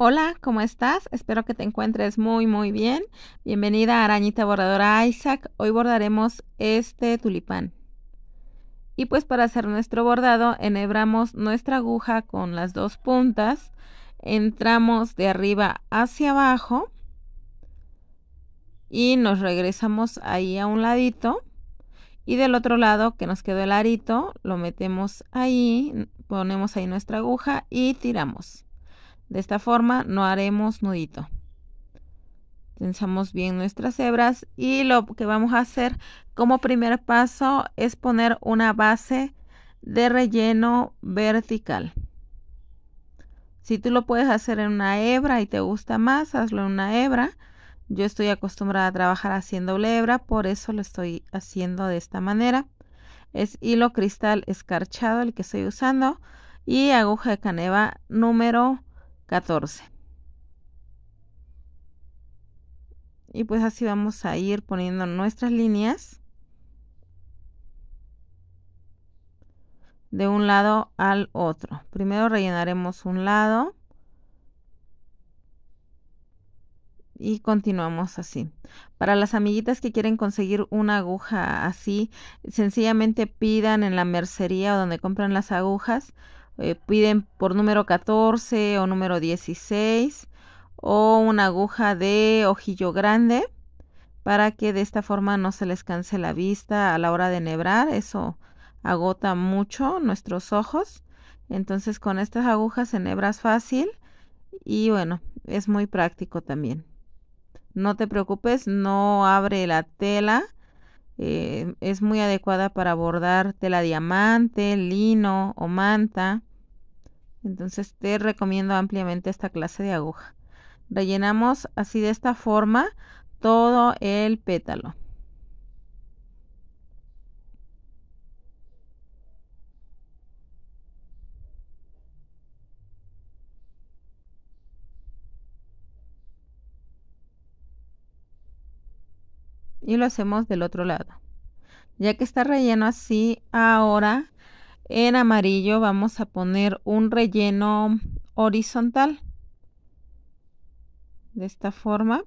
Hola, ¿cómo estás? Espero que te encuentres muy muy bien. Bienvenida a Arañita Bordadora Isaac. Hoy bordaremos este tulipán. Y pues para hacer nuestro bordado enhebramos nuestra aguja con las dos puntas, entramos de arriba hacia abajo y nos regresamos ahí a un ladito y del otro lado que nos quedó el arito lo metemos ahí, ponemos ahí nuestra aguja y tiramos. De esta forma no haremos nudito. Tensamos bien nuestras hebras y lo que vamos a hacer como primer paso es poner una base de relleno vertical. Si tú lo puedes hacer en una hebra y te gusta más, hazlo en una hebra. Yo estoy acostumbrada a trabajar haciendo doble hebra, por eso lo estoy haciendo de esta manera. Es hilo cristal escarchado el que estoy usando y aguja de caneva número 14. Y pues así vamos a ir poniendo nuestras líneas de un lado al otro. Primero rellenaremos un lado y continuamos así. Para las amiguitas que quieren conseguir una aguja así, sencillamente pidan en la mercería o donde compran las agujas eh, piden por número 14 o número 16 o una aguja de ojillo grande para que de esta forma no se les canse la vista a la hora de nebrar. Eso agota mucho nuestros ojos. Entonces con estas agujas enhebras fácil y bueno, es muy práctico también. No te preocupes, no abre la tela. Eh, es muy adecuada para bordar tela diamante, lino o manta. Entonces te recomiendo ampliamente esta clase de aguja. Rellenamos así de esta forma todo el pétalo. y lo hacemos del otro lado. Ya que está relleno así, ahora en amarillo vamos a poner un relleno horizontal. De esta forma.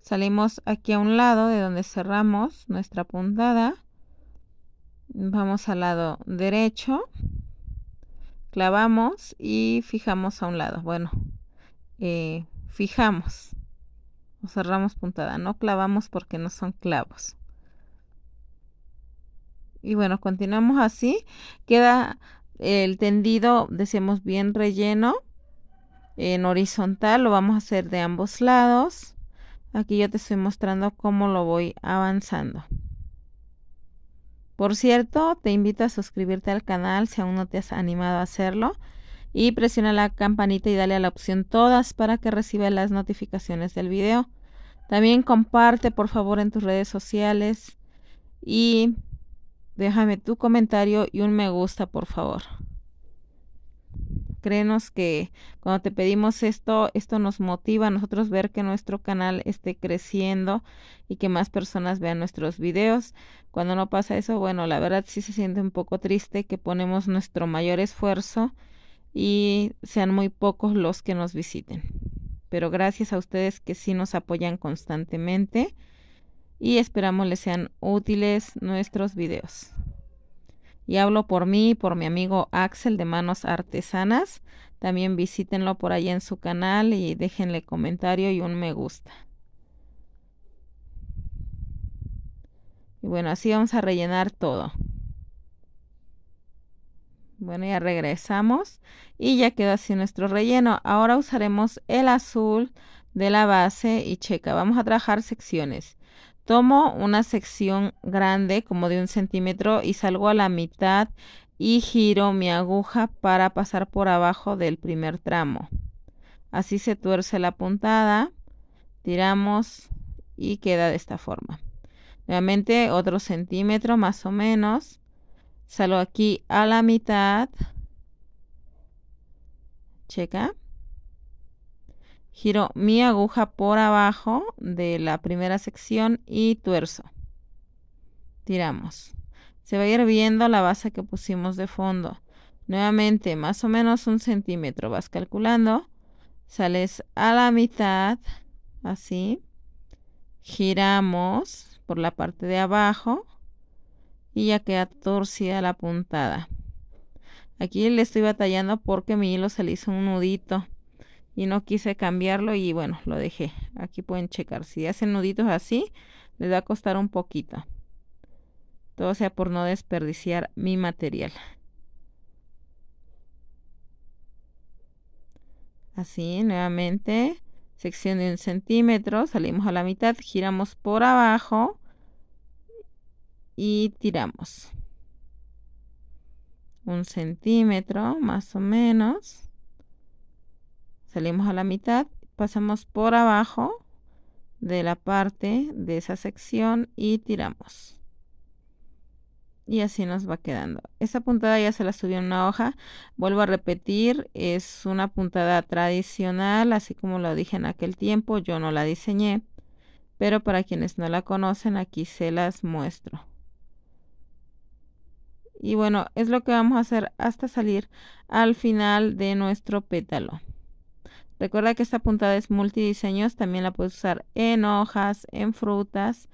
Salimos aquí a un lado de donde cerramos nuestra puntada. Vamos al lado derecho. Clavamos y fijamos a un lado. Bueno, eh, fijamos. O cerramos puntada. No clavamos porque no son clavos y bueno, continuamos así. Queda el tendido, decimos bien relleno en horizontal, lo vamos a hacer de ambos lados. Aquí yo te estoy mostrando cómo lo voy avanzando. Por cierto, te invito a suscribirte al canal si aún no te has animado a hacerlo y presiona la campanita y dale a la opción todas para que reciba las notificaciones del video. También comparte por favor en tus redes sociales y Déjame tu comentario y un me gusta, por favor. Créenos que cuando te pedimos esto, esto nos motiva a nosotros ver que nuestro canal esté creciendo y que más personas vean nuestros videos. Cuando no pasa eso, bueno, la verdad sí se siente un poco triste que ponemos nuestro mayor esfuerzo y sean muy pocos los que nos visiten. Pero gracias a ustedes que sí nos apoyan constantemente y esperamos les sean útiles nuestros videos. Y hablo por mí, por mi amigo Axel de Manos Artesanas. También visítenlo por allí en su canal y déjenle comentario y un me gusta. Y bueno, así vamos a rellenar todo. Bueno, ya regresamos y ya quedó así nuestro relleno. Ahora usaremos el azul de la base y checa. Vamos a trabajar secciones. Tomo una sección grande, como de un centímetro, y salgo a la mitad y giro mi aguja para pasar por abajo del primer tramo. Así se tuerce la puntada, tiramos y queda de esta forma. Nuevamente otro centímetro más o menos. Salgo aquí a la mitad. Checa giro mi aguja por abajo de la primera sección y tuerzo. Tiramos. Se va a ir viendo la base que pusimos de fondo. Nuevamente, más o menos un centímetro. Vas calculando. Sales a la mitad, así. Giramos por la parte de abajo y ya queda torcida la puntada. Aquí le estoy batallando porque mi hilo se le hizo un nudito y no quise cambiarlo y bueno, lo dejé. Aquí pueden checar. Si hacen nuditos así, les va a costar un poquito. Todo sea por no desperdiciar mi material. Así, nuevamente, sección de un centímetro, salimos a la mitad, giramos por abajo y tiramos. Un centímetro, más o menos. Salimos a la mitad, pasamos por abajo de la parte de esa sección y tiramos. Y así nos va quedando. Esta puntada ya se la subió en una hoja. Vuelvo a repetir, es una puntada tradicional, así como lo dije en aquel tiempo, yo no la diseñé. Pero para quienes no la conocen, aquí se las muestro. Y bueno, es lo que vamos a hacer hasta salir al final de nuestro pétalo. Recuerda que esta puntada es multidiseños, también la puedes usar en hojas, en frutas,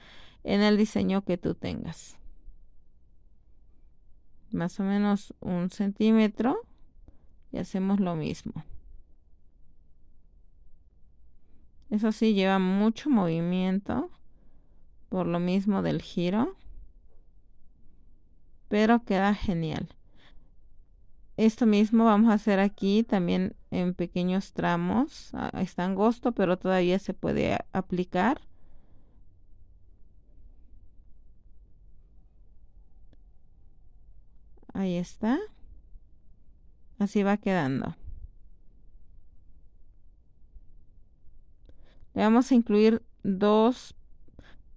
en el diseño que tú tengas. Más o menos un centímetro y hacemos lo mismo. Eso sí, lleva mucho movimiento por lo mismo del giro, pero queda genial. Esto mismo vamos a hacer aquí también en pequeños tramos. Ah, está angosto, pero todavía se puede aplicar. Ahí está. Así va quedando. Le vamos a incluir dos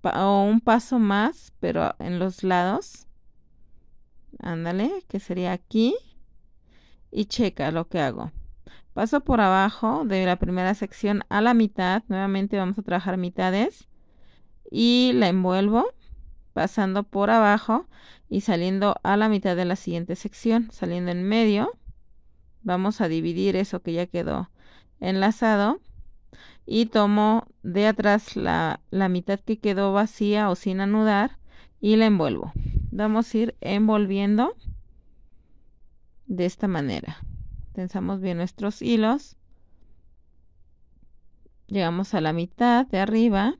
o un paso más, pero en los lados. Ándale, que sería aquí. Y checa lo que hago. Paso por abajo de la primera sección a la mitad. Nuevamente vamos a trabajar mitades. Y la envuelvo pasando por abajo y saliendo a la mitad de la siguiente sección. Saliendo en medio. Vamos a dividir eso que ya quedó enlazado. Y tomo de atrás la, mitad que quedó vacía o sin anudar y la envuelvo. Vamos a ir envolviendo de esta manera. Tensamos bien nuestros hilos. Llegamos a la mitad de arriba.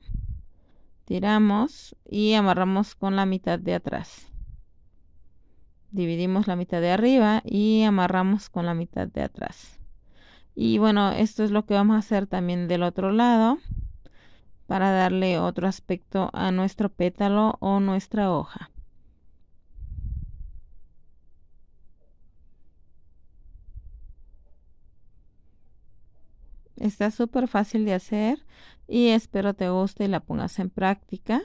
Tiramos y amarramos con la mitad de atrás. Dividimos la mitad de arriba y amarramos con la mitad de atrás. Y bueno, esto es lo que vamos a hacer también del otro lado para darle otro aspecto a nuestro pétalo o nuestra hoja. Está súper fácil de hacer y espero te guste y la pongas en práctica.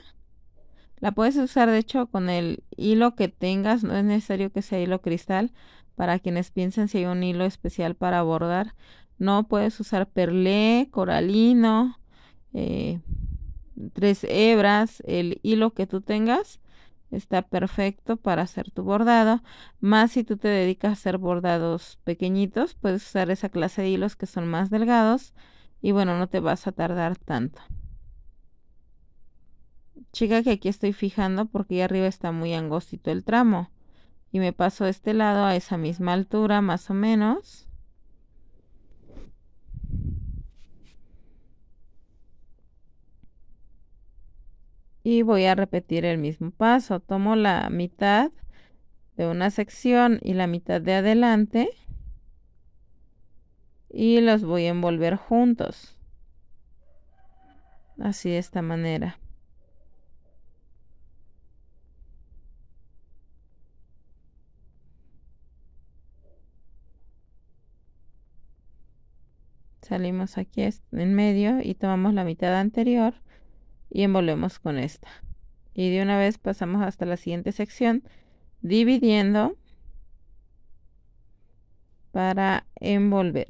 La puedes usar de hecho con el hilo que tengas, no es necesario que sea hilo cristal. Para quienes piensen si hay un hilo especial para bordar, no puedes usar perlé, coralino, eh, tres hebras, el hilo que tú tengas está perfecto para hacer tu bordado. Más si tú te dedicas a hacer bordados pequeñitos, puedes usar esa clase de hilos que son más delgados y bueno, no te vas a tardar tanto. Chica que aquí estoy fijando porque ahí arriba está muy angostito el tramo y me paso de este lado a esa misma altura más o menos y voy a repetir el mismo paso. Tomo la mitad de una sección y la mitad de adelante y los voy a envolver juntos. Así de esta manera. Salimos aquí en medio y tomamos la mitad anterior y envolvemos con esta. Y de una vez pasamos hasta la siguiente sección, dividiendo para envolver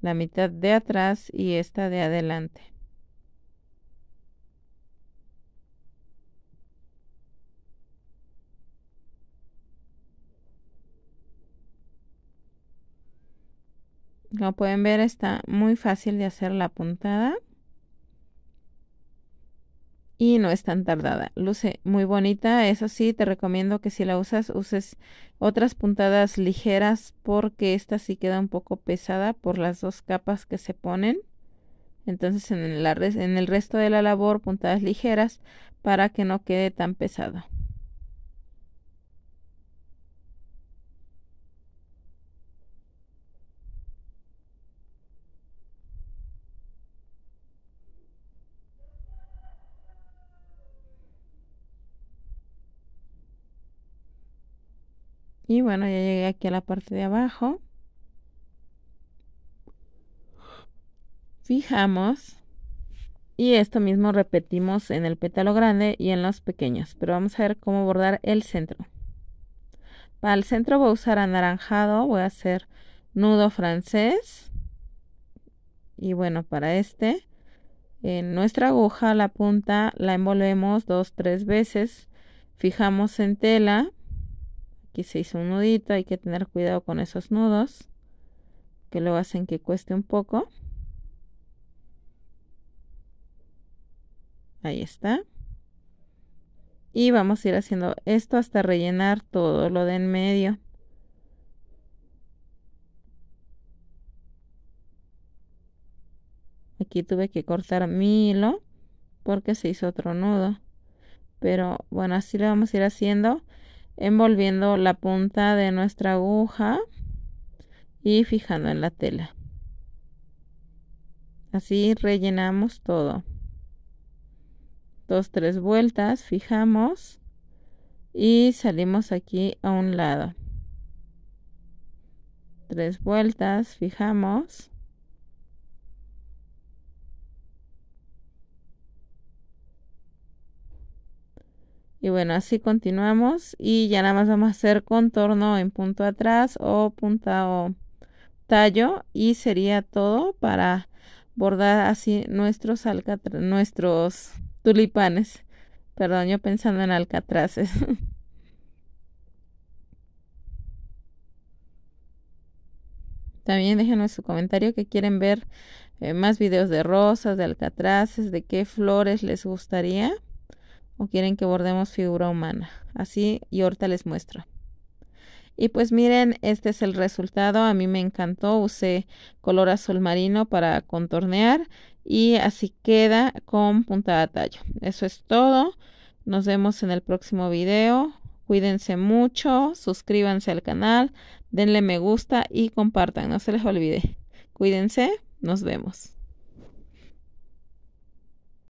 la mitad de atrás y esta de adelante. Como pueden ver está muy fácil de hacer la puntada y no es tan tardada. Luce muy bonita, eso sí, te recomiendo que si la usas, uses otras puntadas ligeras porque esta sí queda un poco pesada por las dos capas que se ponen. Entonces en, el resto de la labor puntadas ligeras para que no quede tan pesada. Y bueno, ya llegué aquí a la parte de abajo. Fijamos. Y esto mismo repetimos en el pétalo grande y en los pequeños. Pero vamos a ver cómo bordar el centro. Para el centro voy a usar anaranjado. Voy a hacer nudo francés. Y bueno, para este, en nuestra aguja, la punta la envolvemos dos, tres veces. Fijamos en tela Aquí se hizo un nudito, hay que tener cuidado con esos nudos, que lo hacen que cueste un poco. Ahí está. Y vamos a ir haciendo esto hasta rellenar todo lo de en medio. Aquí tuve que cortar mi hilo porque se hizo otro nudo. Pero bueno, así lo vamos a ir haciendo envolviendo la punta de nuestra aguja y fijando en la tela. Así rellenamos todo. Dos, tres vueltas, fijamos y salimos aquí a un lado. Tres vueltas, fijamos Y bueno, así continuamos y ya nada más vamos a hacer contorno en punto atrás o punta o tallo y sería todo para bordar así nuestros nuestros tulipanes. Perdón, yo pensando en alcatraces. También déjenme su comentario que quieren ver eh, más videos de rosas, de alcatraces, de qué flores les gustaría o quieren que bordemos figura humana. Así y ahorita les muestro. Y pues miren, este es el resultado. A mí me encantó. Usé color azul marino para contornear y así queda con puntada tallo. Eso es todo. Nos vemos en el próximo video. Cuídense mucho, suscríbanse al canal, denle me gusta y compartan. No se les olvide. Cuídense, nos vemos.